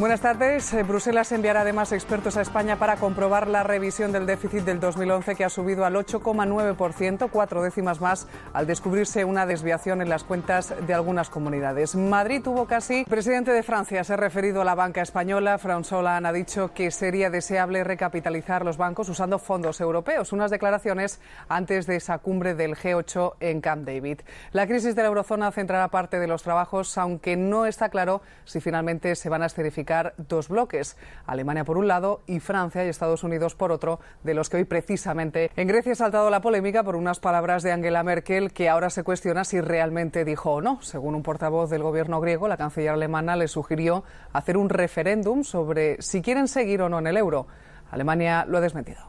Buenas tardes. Eh, Bruselas enviará además expertos a España para comprobar la revisión del déficit del 2011 que ha subido al 8,9%, cuatro décimas más, al descubrirse una desviación en las cuentas de algunas comunidades. Madrid tuvo casi. El presidente de Francia se ha referido a la banca española. François Hollande ha dicho que sería deseable recapitalizar los bancos usando fondos europeos. Unas declaraciones antes de esa cumbre del G8 en Camp David. La crisis de la eurozona centrará parte de los trabajos, aunque no está claro si finalmente se van a esterificar dos bloques, Alemania por un lado y Francia y Estados Unidos por otro, de los que hoy precisamente en Grecia ha saltado la polémica por unas palabras de Angela Merkel que ahora se cuestiona si realmente dijo o no. Según un portavoz del gobierno griego, la canciller alemana le sugirió hacer un referéndum sobre si quieren seguir o no en el euro. Alemania lo ha desmentido.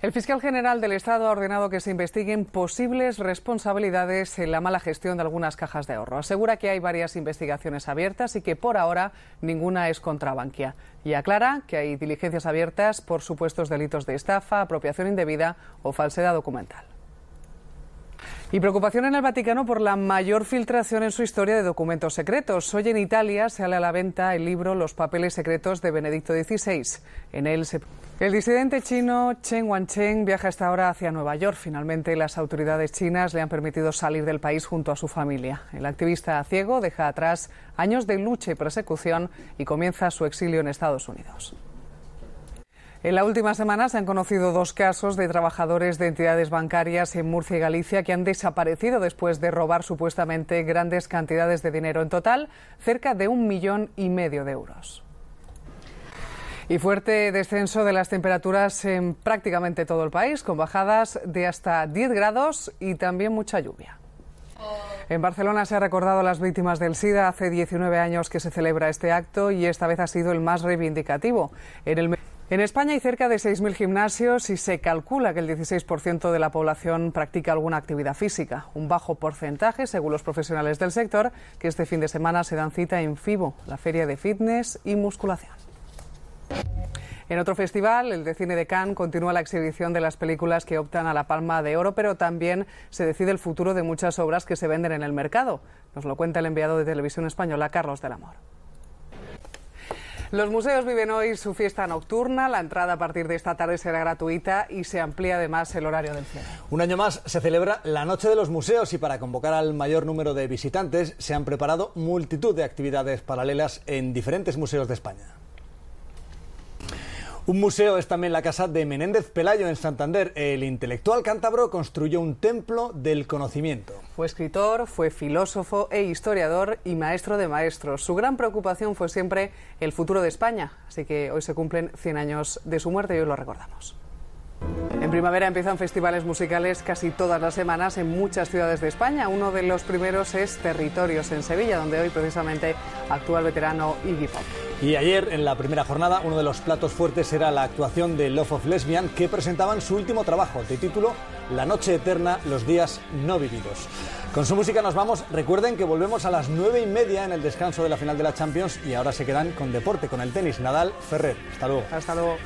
El fiscal general del Estado ha ordenado que se investiguen posibles responsabilidades en la mala gestión de algunas cajas de ahorro. Asegura que hay varias investigaciones abiertas y que por ahora ninguna es contra Y aclara que hay diligencias abiertas por supuestos delitos de estafa, apropiación indebida o falsedad documental. Y preocupación en el Vaticano por la mayor filtración en su historia de documentos secretos. Hoy en Italia sale a la venta el libro Los papeles secretos de Benedicto XVI. En El disidente chino Chen Wancheng viaja hasta ahora hacia Nueva York. Finalmente, las autoridades chinas le han permitido salir del país junto a su familia. El activista ciego deja atrás años de lucha y persecución y comienza su exilio en Estados Unidos. En la última semana se han conocido dos casos de trabajadores de entidades bancarias en Murcia y Galicia que han desaparecido después de robar supuestamente grandes cantidades de dinero. En total, cerca de un millón y medio de euros. Y fuerte descenso de las temperaturas en prácticamente todo el país, con bajadas de hasta 10 grados y también mucha lluvia. En Barcelona se ha recordado a las víctimas del SIDA. Hace 19 años que se celebra este acto y esta vez ha sido el más reivindicativo. En el en España hay cerca de 6.000 gimnasios y se calcula que el 16% de la población practica alguna actividad física, un bajo porcentaje, según los profesionales del sector, que este fin de semana se dan cita en FIBO, la Feria de Fitness y Musculación. En otro festival, el de cine de Cannes, continúa la exhibición de las películas que optan a la Palma de Oro, pero también se decide el futuro de muchas obras que se venden en el mercado. Nos lo cuenta el enviado de Televisión Española, Carlos del Amor. Los museos viven hoy su fiesta nocturna. La entrada a partir de esta tarde será gratuita y se amplía además el horario del cine. Un año más se celebra la Noche de los Museos y para convocar al mayor número de visitantes se han preparado multitud de actividades paralelas en diferentes museos de España. Un museo es también la casa de Menéndez Pelayo en Santander. El intelectual cántabro construyó un templo del conocimiento. Fue escritor, fue filósofo e historiador y maestro de maestros. Su gran preocupación fue siempre el futuro de España, así que hoy se cumplen 100 años de su muerte y hoy lo recordamos. En primavera empiezan festivales musicales casi todas las semanas en muchas ciudades de España. Uno de los primeros es Territorios en Sevilla, donde hoy precisamente actúa el veterano Iggy Pop. Y ayer, en la primera jornada, uno de los platos fuertes era la actuación de Love of Lesbian, que presentaban su último trabajo, de título La noche eterna, los días no vividos. Con su música nos vamos. Recuerden que volvemos a las nueve y media en el descanso de la final de la Champions y ahora se quedan con deporte, con el tenis. Nadal, Ferrer. Hasta luego. Hasta luego.